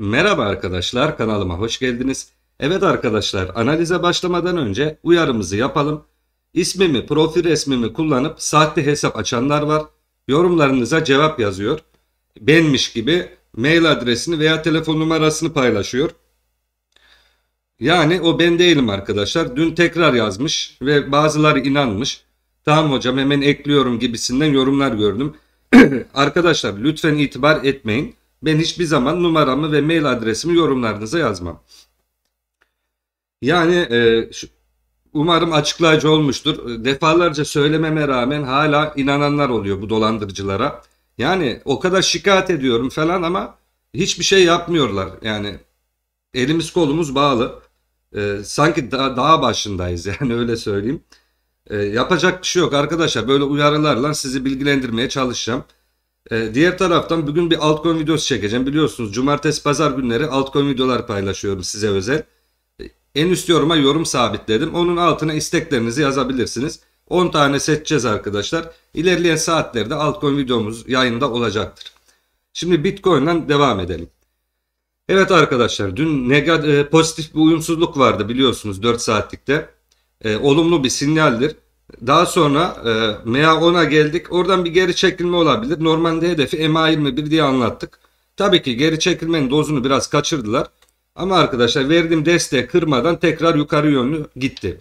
Merhaba arkadaşlar kanalıma hoş geldiniz. Evet arkadaşlar analize başlamadan önce uyarımızı yapalım. İsmimi profil resmimi kullanıp sahte hesap açanlar var. Yorumlarınıza cevap yazıyor. Benmiş gibi mail adresini veya telefon numarasını paylaşıyor. Yani o ben değilim arkadaşlar. Dün tekrar yazmış ve bazıları inanmış. Tamam hocam hemen ekliyorum gibisinden yorumlar gördüm. arkadaşlar lütfen itibar etmeyin. Ben hiçbir zaman numaramı ve mail adresimi yorumlarınıza yazmam. Yani e, şu, umarım açıklayıcı olmuştur. E, defalarca söylememe rağmen hala inananlar oluyor bu dolandırıcılara. Yani o kadar şikayet ediyorum falan ama hiçbir şey yapmıyorlar. Yani elimiz kolumuz bağlı. E, sanki da, daha başındayız yani öyle söyleyeyim. E, yapacak bir şey yok arkadaşlar. Böyle uyarılarla sizi bilgilendirmeye çalışacağım. Ee, diğer taraftan bugün bir altcoin videosu çekeceğim. Biliyorsunuz cumartesi pazar günleri altcoin videolar paylaşıyorum size özel. Ee, en üst yoruma yorum sabitledim. Onun altına isteklerinizi yazabilirsiniz. 10 tane seçeceğiz arkadaşlar. İlerleyen saatlerde altcoin videomuz yayında olacaktır. Şimdi Bitcoin'den devam edelim. Evet arkadaşlar dün negatif e, pozitif bir uyumsuzluk vardı biliyorsunuz 4 saatlikte. E, olumlu bir sinyaldir. Daha sonra e, MA10'a geldik. Oradan bir geri çekilme olabilir. Normalde hedefi MA21 diye anlattık. Tabii ki geri çekilmenin dozunu biraz kaçırdılar. Ama arkadaşlar verdiğim desteği kırmadan tekrar yukarı yönlü gitti.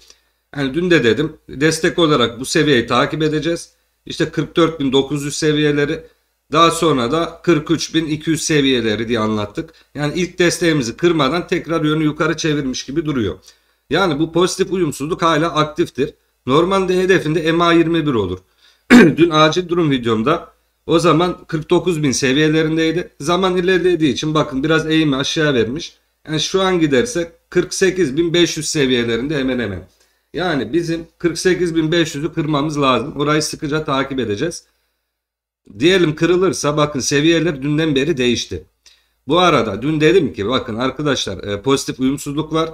Yani dün de dedim destek olarak bu seviyeyi takip edeceğiz. İşte 44.900 seviyeleri daha sonra da 43.200 seviyeleri diye anlattık. Yani ilk desteğimizi kırmadan tekrar yönü yukarı çevirmiş gibi duruyor. Yani bu pozitif uyumsuzluk hala aktiftir. Normalde hedefinde MA21 olur. Dün acil durum videomda o zaman 49 bin seviyelerindeydi. Zaman ilerlediği için bakın biraz eğimi aşağı vermiş. Yani şu an giderse 48.500 seviyelerinde hemen hemen. Yani bizim 48.500'ü kırmamız lazım. Orayı sıkıca takip edeceğiz. Diyelim kırılırsa bakın seviyeler dünden beri değişti. Bu arada dün dedim ki bakın arkadaşlar e, pozitif uyumsuzluk var.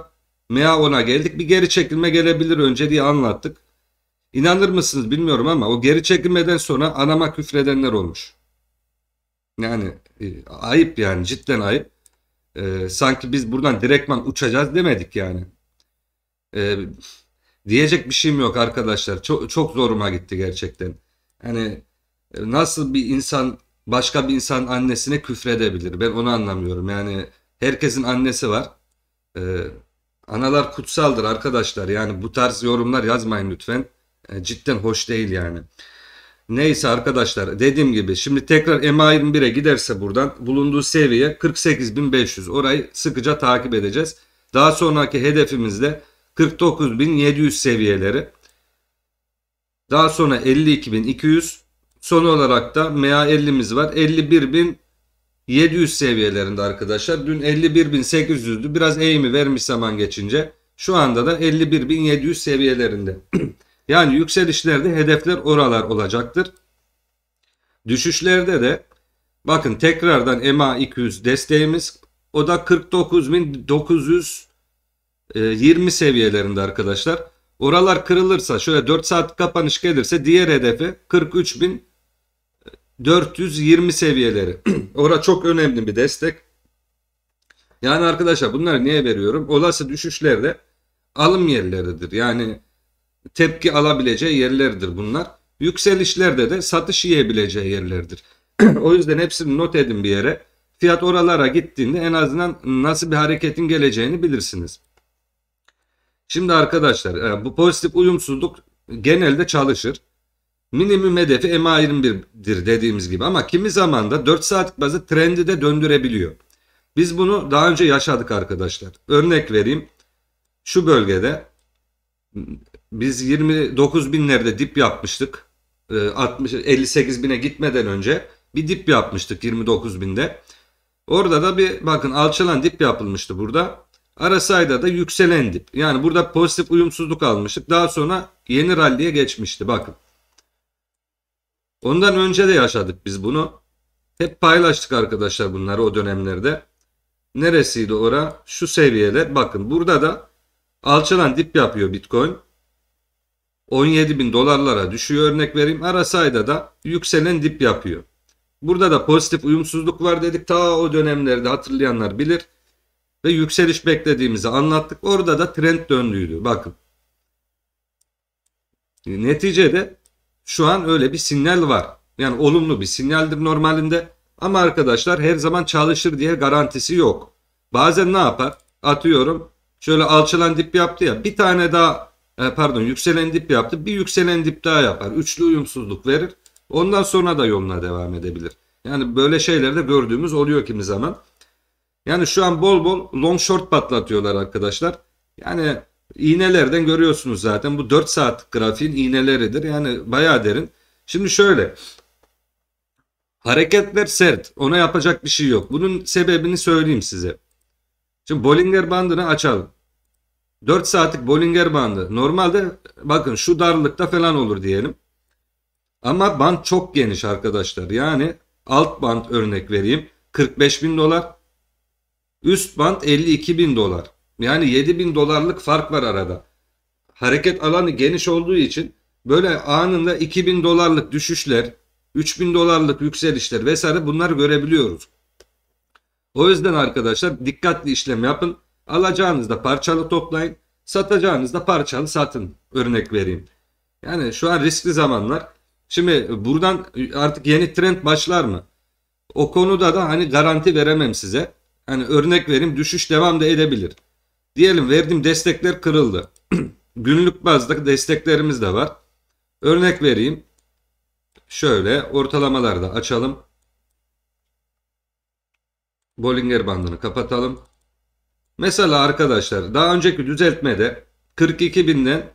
MA10'a geldik bir geri çekilme gelebilir önce diye anlattık. İnanır mısınız bilmiyorum ama o geri çekilmeden sonra anama küfredenler olmuş. Yani e, ayıp yani cidden ayıp. E, sanki biz buradan direktman uçacağız demedik yani. E, diyecek bir şeyim yok arkadaşlar. Çok, çok zoruma gitti gerçekten. Yani e, nasıl bir insan başka bir insan annesine küfredebilir? Ben onu anlamıyorum. Yani herkesin annesi var. Ee, analar kutsaldır arkadaşlar. Yani bu tarz yorumlar yazmayın lütfen. E, cidden hoş değil yani. Neyse arkadaşlar dediğim gibi şimdi tekrar MA21'e giderse buradan bulunduğu seviye 48.500 orayı sıkıca takip edeceğiz. Daha sonraki hedefimiz de 49.700 seviyeleri. Daha sonra 52.200 son olarak da MA50'miz var 51.700 seviyelerinde arkadaşlar. Dün 51.800'dü biraz eğimi vermiş zaman geçince şu anda da 51.700 seviyelerinde. Yani yükselişlerde hedefler oralar olacaktır. Düşüşlerde de bakın tekrardan EMA 200 desteğimiz o da 49.920 e, seviyelerinde arkadaşlar. Oralar kırılırsa şöyle 4 saat kapanış gelirse diğer hedefi 43.420 seviyeleri. Orada çok önemli bir destek. Yani arkadaşlar bunları niye veriyorum? Olası düşüşlerde alım yerleridir. Yani tepki alabileceği yerlerdir bunlar. Yükselişlerde de satış yiyebileceği yerlerdir. o yüzden hepsini not edin bir yere. Fiyat oralara gittiğinde en azından nasıl bir hareketin geleceğini bilirsiniz. Şimdi arkadaşlar e, bu pozitif uyumsuzluk genelde çalışır. Minimum hedefi MA21'dir dediğimiz gibi ama kimi zaman da 4 saatlik bazı trendi de döndürebiliyor. Biz bunu daha önce yaşadık arkadaşlar. Örnek vereyim. Şu bölgede biz 29 binlerde dip yapmıştık. 60, ee, 58 bine gitmeden önce bir dip yapmıştık 29 binde. Orada da bir bakın alçalan dip yapılmıştı burada. Arasayda da yükselen dip. Yani burada pozitif uyumsuzluk almıştık. Daha sonra yeni rally'ye geçmişti bakın. Ondan önce de yaşadık biz bunu. Hep paylaştık arkadaşlar bunları o dönemlerde. Neresiydi ora? Şu seviyeler. Bakın burada da alçalan dip yapıyor Bitcoin. 17 bin dolarlara düşüyor örnek vereyim. Arasayda da yükselen dip yapıyor. Burada da pozitif uyumsuzluk var dedik. Ta o dönemlerde hatırlayanlar bilir. Ve yükseliş beklediğimizi anlattık. Orada da trend döndüydü. Bakın. Neticede şu an öyle bir sinyal var. Yani olumlu bir sinyaldir normalinde. Ama arkadaşlar her zaman çalışır diye garantisi yok. Bazen ne yapar? Atıyorum. Şöyle alçalan dip yaptı ya. Bir tane daha e, pardon yükselen dip yaptı. Bir yükselen dip daha yapar. Üçlü uyumsuzluk verir. Ondan sonra da yoluna devam edebilir. Yani böyle şeyler de gördüğümüz oluyor kimi zaman. Yani şu an bol bol long short patlatıyorlar arkadaşlar. Yani iğnelerden görüyorsunuz zaten. Bu 4 saat grafiğin iğneleridir. Yani bayağı derin. Şimdi şöyle. Hareketler sert. Ona yapacak bir şey yok. Bunun sebebini söyleyeyim size. Şimdi Bollinger bandını açalım. 4 saatlik Bollinger bandı normalde bakın şu darlıkta falan olur diyelim. Ama band çok geniş arkadaşlar. Yani alt band örnek vereyim 45 bin dolar. Üst band 52 bin dolar. Yani 7 bin dolarlık fark var arada. Hareket alanı geniş olduğu için böyle anında 2 bin dolarlık düşüşler, 3 bin dolarlık yükselişler vesaire bunlar görebiliyoruz. O yüzden arkadaşlar dikkatli işlem yapın. Alacağınızda parçalı toplayın. Satacağınızda parçalı satın. Örnek vereyim. Yani şu an riskli zamanlar. Şimdi buradan artık yeni trend başlar mı? O konuda da hani garanti veremem size. Hani örnek vereyim düşüş devam da edebilir. Diyelim verdiğim destekler kırıldı. Günlük bazda desteklerimiz de var. Örnek vereyim. Şöyle ortalamalarda açalım. Bollinger bandını kapatalım. Mesela arkadaşlar daha önceki düzeltmede 42 binden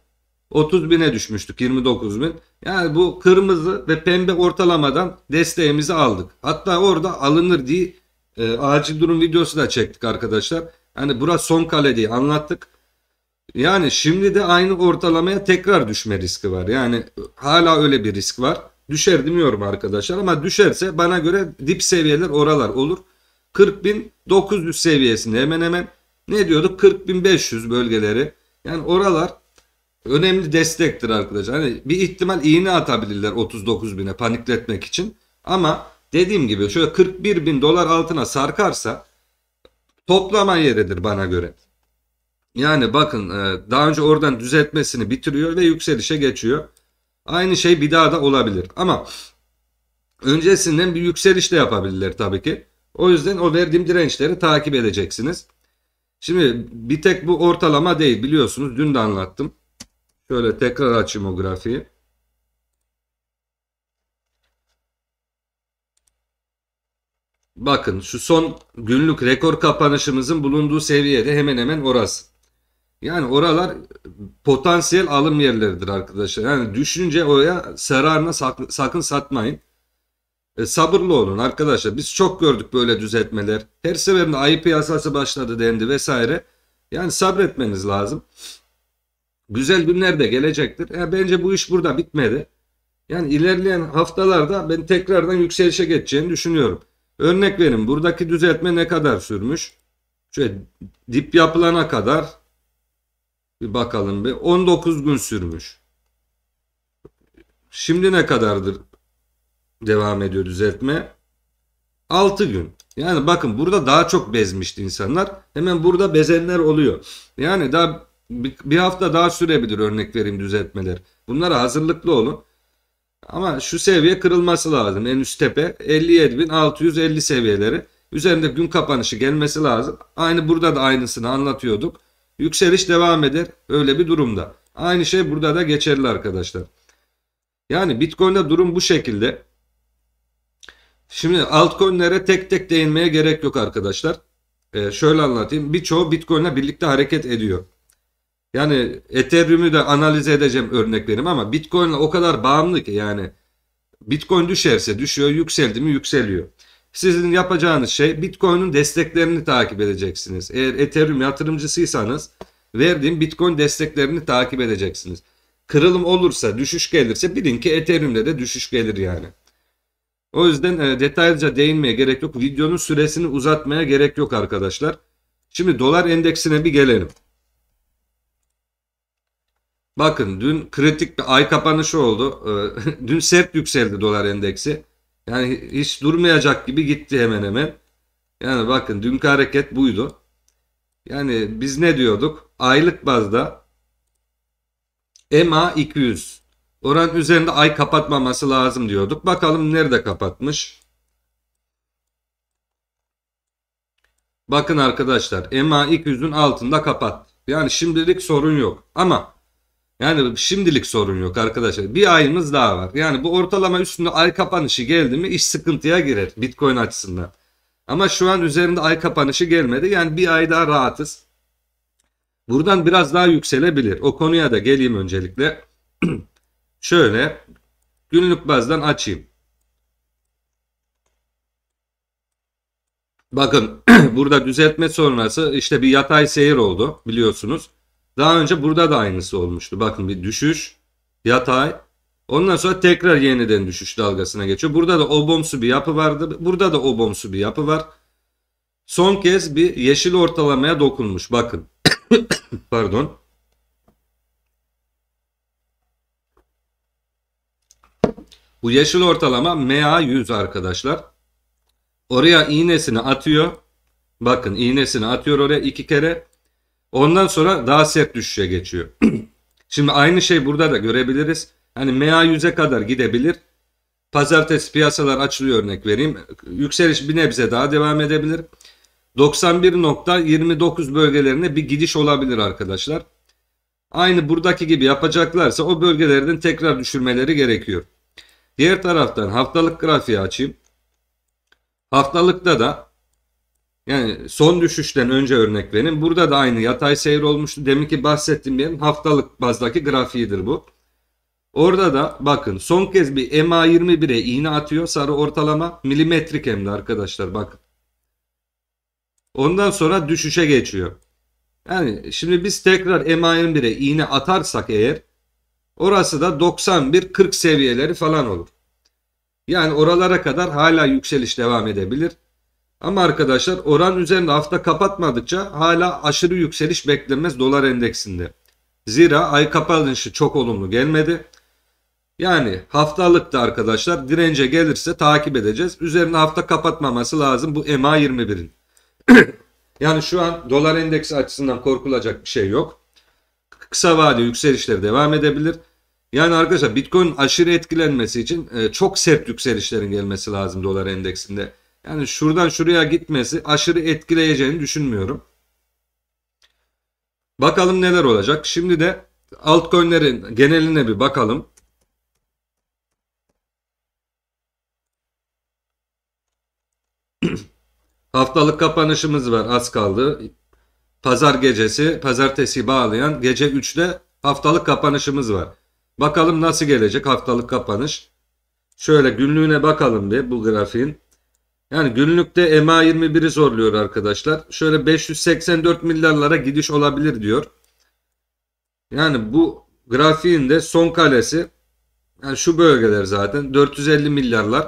30 bine düşmüştük 29 bin. Yani bu kırmızı ve pembe ortalamadan desteğimizi aldık. Hatta orada alınır diye e, acil durum videosu da çektik arkadaşlar. Hani burası son kale diye anlattık. Yani şimdi de aynı ortalamaya tekrar düşme riski var. Yani hala öyle bir risk var. Düşer demiyorum arkadaşlar ama düşerse bana göre dip seviyeler oralar olur. 40.900 seviyesinde hemen hemen ne diyorduk? 40.500 bölgeleri. Yani oralar önemli destektir arkadaşlar. Hani bir ihtimal iğne atabilirler 39.000'e panikletmek için. Ama dediğim gibi şöyle 41.000 dolar altına sarkarsa toplama yeridir bana göre. Yani bakın e, daha önce oradan düzeltmesini bitiriyor ve yükselişe geçiyor. Aynı şey bir daha da olabilir. Ama öncesinden bir yükseliş de yapabilirler tabii ki. O yüzden o verdiğim dirençleri takip edeceksiniz. Şimdi bir tek bu ortalama değil biliyorsunuz dün de anlattım. Şöyle tekrar açayım o grafiği. Bakın şu son günlük rekor kapanışımızın bulunduğu seviyede hemen hemen orası. Yani oralar potansiyel alım yerleridir arkadaşlar. Yani düşünce oraya serarına sakın satmayın. E, sabırlı olun arkadaşlar. Biz çok gördük böyle düzeltmeler. Her seferinde ayıp yasası başladı dendi vesaire. Yani sabretmeniz lazım. Güzel günler de gelecektir. E, bence bu iş burada bitmedi. Yani ilerleyen haftalarda ben tekrardan yükselişe geçeceğini düşünüyorum. Örnek verin buradaki düzeltme ne kadar sürmüş? Şöyle dip yapılana kadar bir bakalım bir 19 gün sürmüş. Şimdi ne kadardır? devam ediyor düzeltme. 6 gün. Yani bakın burada daha çok bezmişti insanlar. Hemen burada bezenler oluyor. Yani daha bir hafta daha sürebilir örnek vereyim düzeltmeler. Bunlara hazırlıklı olun. Ama şu seviye kırılması lazım. En üst tepe 57.650 seviyeleri. Üzerinde gün kapanışı gelmesi lazım. Aynı burada da aynısını anlatıyorduk. Yükseliş devam eder öyle bir durumda. Aynı şey burada da geçerli arkadaşlar. Yani Bitcoin'de durum bu şekilde. Şimdi altcoin'lere tek tek değinmeye gerek yok arkadaşlar. Ee, şöyle anlatayım. Birçoğu Bitcoin'le birlikte hareket ediyor. Yani Ethereum'u da analiz edeceğim örneklerim ama Bitcoin'le o kadar bağımlı ki yani Bitcoin düşerse düşüyor, yükseldi mi yükseliyor. Sizin yapacağınız şey Bitcoin'in desteklerini takip edeceksiniz. Eğer Ethereum yatırımcısıysanız verdiğim Bitcoin desteklerini takip edeceksiniz. Kırılım olursa, düşüş gelirse bilin ki Ethereum'de de düşüş gelir yani. O yüzden e, detaylıca değinmeye gerek yok. Videonun süresini uzatmaya gerek yok arkadaşlar. Şimdi dolar endeksine bir gelelim. Bakın dün kritik bir ay kapanışı oldu. E, dün sert yükseldi dolar endeksi. Yani hiç durmayacak gibi gitti hemen hemen. Yani bakın dünkü hareket buydu. Yani biz ne diyorduk? Aylık bazda MA 200 Oranın üzerinde ay kapatmaması lazım diyorduk. Bakalım nerede kapatmış. Bakın arkadaşlar EMA 200'ün altında kapat. Yani şimdilik sorun yok. Ama yani şimdilik sorun yok arkadaşlar. Bir ayımız daha var. Yani bu ortalama üstünde ay kapanışı geldi mi iş sıkıntıya girer Bitcoin açısından. Ama şu an üzerinde ay kapanışı gelmedi. Yani bir ay daha rahatız. Buradan biraz daha yükselebilir. O konuya da geleyim öncelikle. Şöyle günlük bazdan açayım. Bakın burada düzeltme sonrası işte bir yatay seyir oldu biliyorsunuz. Daha önce burada da aynısı olmuştu. Bakın bir düşüş, yatay. Ondan sonra tekrar yeniden düşüş dalgasına geçiyor. Burada da obomsu bir yapı vardı. Burada da obomsu bir yapı var. Son kez bir yeşil ortalamaya dokunmuş. Bakın. Pardon. Bu yeşil ortalama MA100 arkadaşlar. Oraya iğnesini atıyor. Bakın iğnesini atıyor oraya iki kere. Ondan sonra daha sert düşüşe geçiyor. Şimdi aynı şey burada da görebiliriz. Hani MA100'e kadar gidebilir. Pazartesi piyasalar açılıyor örnek vereyim. Yükseliş bir nebze daha devam edebilir. 91.29 bölgelerine bir gidiş olabilir arkadaşlar. Aynı buradaki gibi yapacaklarsa o bölgelerden tekrar düşürmeleri gerekiyor. Diğer taraftan haftalık grafiği açayım. Haftalıkta da yani son düşüşten önce örnek verin. Burada da aynı yatay seyir olmuştu. Demin ki bahsettiğim benim haftalık bazdaki grafiğidir bu. Orada da bakın son kez bir MA21'e iğne atıyor sarı ortalama milimetrik hem de arkadaşlar bakın. Ondan sonra düşüşe geçiyor. Yani şimdi biz tekrar MA21'e iğne atarsak eğer Orası da 91-40 seviyeleri falan olur. Yani oralara kadar hala yükseliş devam edebilir. Ama arkadaşlar oran üzerinde hafta kapatmadıkça hala aşırı yükseliş beklenmez dolar endeksinde. Zira ay kapanışı çok olumlu gelmedi. Yani haftalıkta arkadaşlar dirence gelirse takip edeceğiz. Üzerine hafta kapatmaması lazım bu ma 21'in. yani şu an dolar endeksi açısından korkulacak bir şey yok. Kısa vade yükselişleri devam edebilir. Yani arkadaşlar Bitcoin aşırı etkilenmesi için e, çok sert yükselişlerin gelmesi lazım dolar endeksinde. Yani şuradan şuraya gitmesi aşırı etkileyeceğini düşünmüyorum. Bakalım neler olacak. Şimdi de altcoin'lerin geneline bir bakalım. Haftalık kapanışımız var az kaldı. Pazar gecesi, pazartesi bağlayan gece 3'te haftalık kapanışımız var. Bakalım nasıl gelecek haftalık kapanış. Şöyle günlüğüne bakalım bir bu grafiğin. Yani günlükte MA 21'i zorluyor arkadaşlar. Şöyle 584 milyarlara gidiş olabilir diyor. Yani bu grafiğin de son kalesi yani şu bölgeler zaten 450 milyarlar.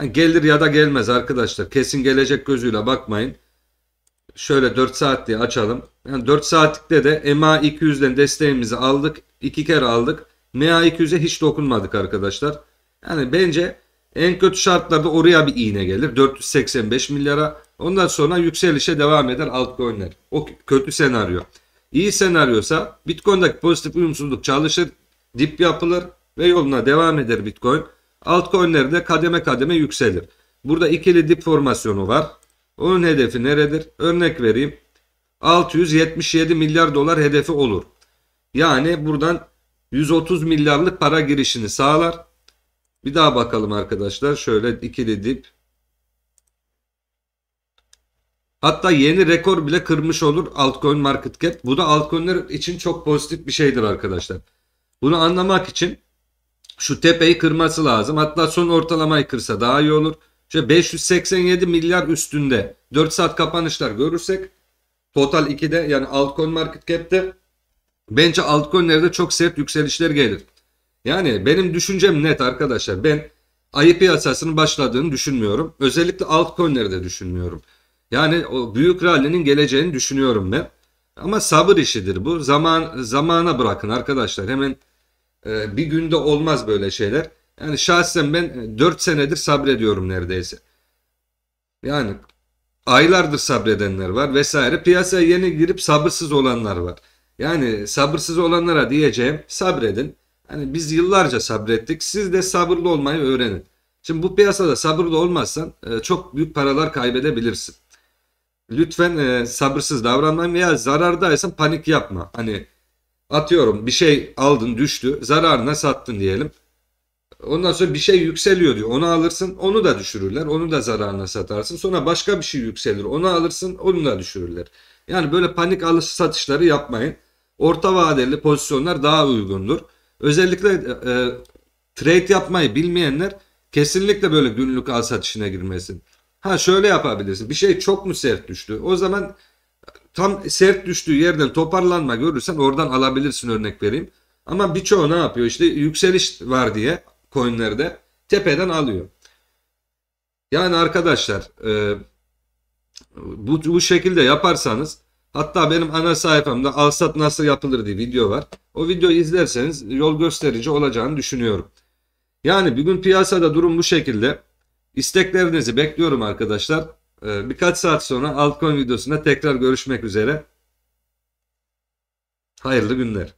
Yani gelir ya da gelmez arkadaşlar. Kesin gelecek gözüyle bakmayın. Şöyle 4 saat diye açalım. Yani 4 saatlikte de MA 200'den desteğimizi aldık. 2 kere aldık. MA200'e hiç dokunmadık arkadaşlar. Yani bence en kötü şartlarda oraya bir iğne gelir. 485 milyara. Ondan sonra yükselişe devam eder altcoin'ler. O kötü senaryo. İyi senaryosa Bitcoin'daki pozitif uyumsuzluk çalışır, dip yapılır ve yoluna devam eder Bitcoin. Altcoin'leri de kademe kademe yükselir. Burada ikili dip formasyonu var. Onun hedefi neredir? Örnek vereyim. 677 milyar dolar hedefi olur. Yani buradan 130 milyarlık para girişini sağlar. Bir daha bakalım arkadaşlar. Şöyle ikili dip. Hatta yeni rekor bile kırmış olur altcoin market cap. Bu da altcoin'ler için çok pozitif bir şeydir arkadaşlar. Bunu anlamak için şu tepeyi kırması lazım. Hatta son ortalamayı kırsa daha iyi olur. Şöyle 587 milyar üstünde 4 saat kapanışlar görürsek total 2'de yani altcoin market cap'te Bence altcoin'lerde çok sert yükselişler gelir. Yani benim düşüncem net arkadaşlar. Ben ayı piyasasının başladığını düşünmüyorum. Özellikle altcoin'leri de düşünmüyorum. Yani o büyük rally'nin geleceğini düşünüyorum ben. Ama sabır işidir bu. Zaman zamana bırakın arkadaşlar. Hemen e, bir günde olmaz böyle şeyler. Yani şahsen ben 4 e, senedir sabrediyorum neredeyse. Yani aylardır sabredenler var vesaire. Piyasaya yeni girip sabırsız olanlar var. Yani sabırsız olanlara diyeceğim sabredin. Hani biz yıllarca sabrettik. Siz de sabırlı olmayı öğrenin. Şimdi bu piyasada sabırlı olmazsan e, çok büyük paralar kaybedebilirsin. Lütfen e, sabırsız davranmayın veya zarardaysan panik yapma. Hani atıyorum bir şey aldın düştü zararına sattın diyelim. Ondan sonra bir şey yükseliyor diyor. Onu alırsın onu da düşürürler. Onu da zararına satarsın. Sonra başka bir şey yükselir. Onu alırsın onu da düşürürler. Yani böyle panik alış satışları yapmayın orta vadeli pozisyonlar daha uygundur. Özellikle e, e, trade yapmayı bilmeyenler kesinlikle böyle günlük al satışına girmesin. Ha şöyle yapabilirsin. Bir şey çok mu sert düştü? O zaman tam sert düştüğü yerden toparlanma görürsen oradan alabilirsin örnek vereyim. Ama birçoğu ne yapıyor? İşte yükseliş var diye coinlerde tepeden alıyor. Yani arkadaşlar e, bu, bu şekilde yaparsanız Hatta benim ana sayfamda alsat nasıl yapılır diye video var. O videoyu izlerseniz yol gösterici olacağını düşünüyorum. Yani bugün piyasada durum bu şekilde. İsteklerinizi bekliyorum arkadaşlar. Ee, birkaç saat sonra altcoin videosunda tekrar görüşmek üzere. Hayırlı günler.